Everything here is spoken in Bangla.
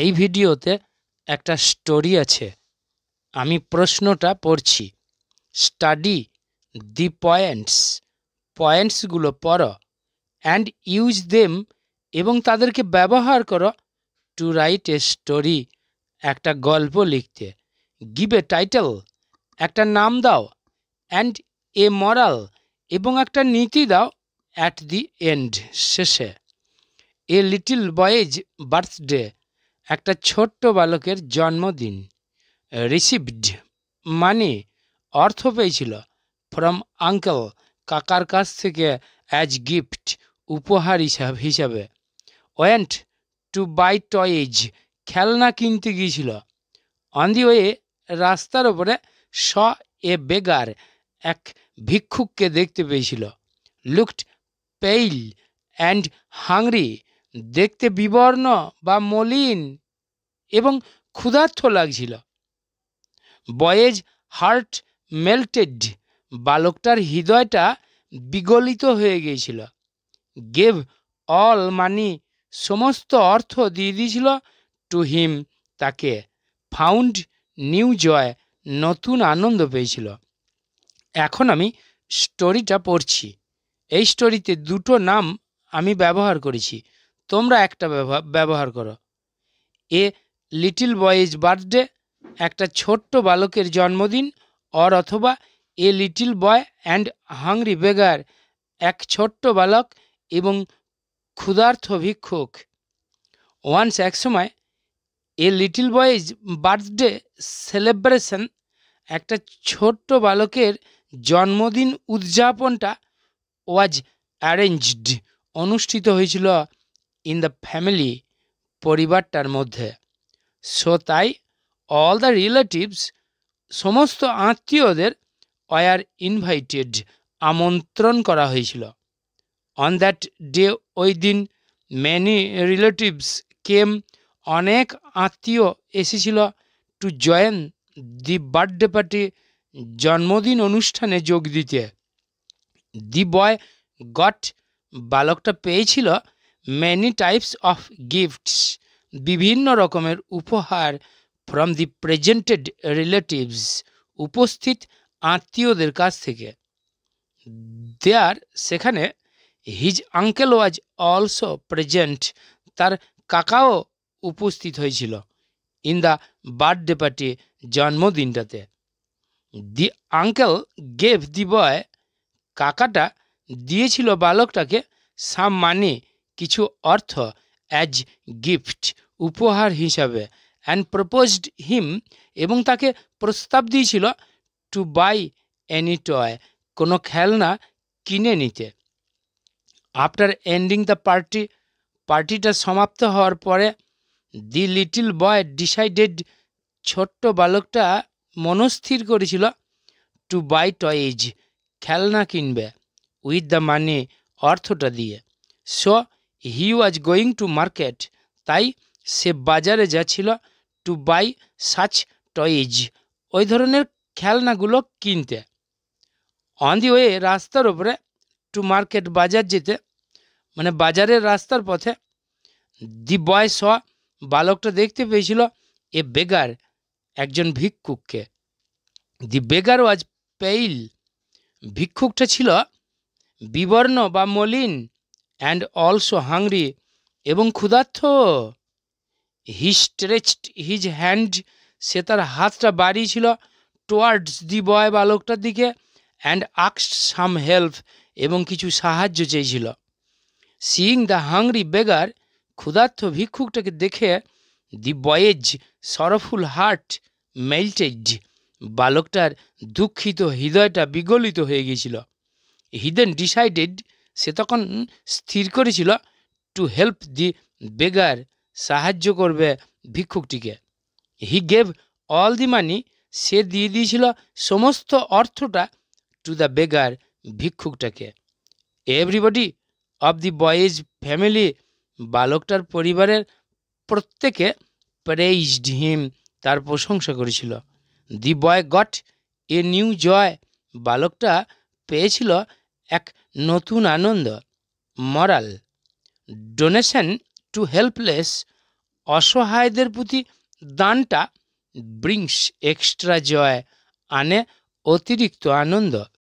এই ভিডিওতে একটা স্টোরি আছে আমি প্রশ্নটা পড়ছি স্টাডি দি পয়েন্টস পয়েন্টসগুলো পড়ো অ্যান্ড ইউজ দেম এবং তাদেরকে ব্যবহার করো টু রাইট এ স্টোরি একটা গল্প লিখতে গিভ এ টাইটেল একটা নাম দাও অ্যান্ড এ মরাল এবং একটা নীতি দাও অ্যাট দি এন্ড শেষে এ লিটিল বয়েজ বার্থডে একটা ছোট্ট বালকের জন্মদিন রিসিভড মানে অর্থ পেয়েছিল ফ্রম আঙ্কেল কাকার কাছ থেকে অ্যাজ গিফট উপহার হিসাব হিসাবে ওয়েন্ট টু বাই টয়েজ খেলনা কিনতে গিয়েছিল অন দি ওয়ে রাস্তার ওপরে স এ বেগার এক ভিক্ষুককে দেখতে পেয়েছিল লুকড পেইল অ্যান্ড হাংরি দেখতে বিবর্ণ বা মলিন এবং ক্ষুধার্থ লাগছিল বয়েজ হার্ট মেল্টেড বালকটার হৃদয়টা বিগলিত হয়ে গিয়েছিল গেভ অল মানি সমস্ত অর্থ দিয়ে দিয়েছিল টু হিম তাকে ফাউন্ড নিউ জয় নতুন আনন্দ পেয়েছিল এখন আমি স্টোরিটা পড়ছি এই স্টোরিতে দুটো নাম আমি ব্যবহার করেছি তোমরা একটা ব্যবহার করো এ লিটিল বয়েজ বার্থডে একটা ছোট্ট বালকের জন্মদিন অর অথবা a little boy and hungry beggar এক ছোট্ট বালক এবং ক্ষুধার্থ ভিক্ষুক ওয়ান্স এক সময় a little boy's birthday celebration একটা ছোট্ট বালকের জন্মদিন উদযাপনটা ওয়াজ অ্যারেঞ্জড অনুষ্ঠিত হয়েছিল ইন দ্য ফ্যামিলি পরিবারটার মধ্যে সো তাই অল দ্য রিলেটিভস সমস্ত আত্মীয়দের ওয়ার ইনভাইটেড আমন্ত্রণ করা হয়েছিল অন দ্যাট ডে ওই দিন মেনি রিলেটিভস কেম অনেক আত্মীয় এসেছিল to join the birthday party জন্মদিন অনুষ্ঠানে যোগ দিতে দি বয় গট বালকটা পেয়েছিল ম্যানি টাইপস অফ গিফটস বিভিন্ন রকমের উপহার ফ্রম দি প্রেজেন্টেড রিলেটিভস উপস্থিত আত্মীয়দের কাছ থেকে দেয়ার সেখানে his uncle was also present তার কাকাও উপস্থিত হয়েছিল ইন দ্য বার্থডে পার্টি জন্মদিনটাতে the uncle gave the boy কাকাটা দিয়েছিল বালকটাকে সাম মানি কিছু অর্থ অ্যাজ গিফট উপহার হিসাবে অ্যান্ড প্রপোজড হিম এবং তাকে প্রস্তাব দিয়েছিল টু বাই এনি টয় কোনো খেলনা কিনে নিতে আফটার এন্ডিং দ্য পার্টি পার্টিটা সমাপ্ত হওয়ার পরে দি লিটিল বয় ডিসাইডেড ছোট্ট বালকটা মনস্থির করেছিল টু বাই টয়েজ খেলনা কিনবে উইথ দ্য মানি অর্থটা দিয়ে so he was going to market তাই সে বাজারে যাচ্ছিল টু বাই সাচ টয়েজ ওই ধরনের খেলনাগুলো কিনতে অন দি ওয়ে রাস্তার ওপরে টু মার্কেট বাজার যেতে মানে বাজারের রাস্তার পথে দি বয় স বালকটা দেখতে পেয়েছিল এ বেগার একজন ভিক্ষুককে দি বেগার ওয়াজ পেইল ভিক্ষুকটা ছিল বিবর্ণ বা মলিন অ্যান্ড অলসো হাংরি এবং ক্ষুধার্থ হি স্ট্রেচড হিজ হ্যান্ড সে তার হাতটা বাড়িয়েছিল টুয়ার্ডস দি বয় বালকটার দিকে অ্যান্ড আক্সড সাম হেল্প এবং কিছু সাহায্য চেয়েছিল সিইং দ্য হাংরি বেগার ক্ষুধার্থ ভিক্ষুকটাকে দেখে the boy's sorrowful heart melted বালকটার দুঃখিত হৃদয়টা বিগলিত হয়ে গিয়েছিল হিদেন ডিসাইডেড সে তখন স্থির করেছিল টু হেল্প দি বেগার সাহায্য করবে ভিক্ষুকটিকে হি গেভ অল দি মানি সে দিয়ে দিয়েছিল সমস্ত অর্থটা টু দ্য বেগার ভিক্ষুকটাকে everybody of the boy's family বালকটার পরিবারের প্রত্যেকে প্রেইজড হিম তার প্রশংসা করেছিল দি বয় গট এ নিউ জয় বালকটা পেয়েছিল এক নতুন আনন্দ মরাল ডোনেশন টু হেল্পলেস অসহায়দের প্রতি দানটা ব্রিংস এক্সট্রা জয় আনে অতিরিক্ত আনন্দ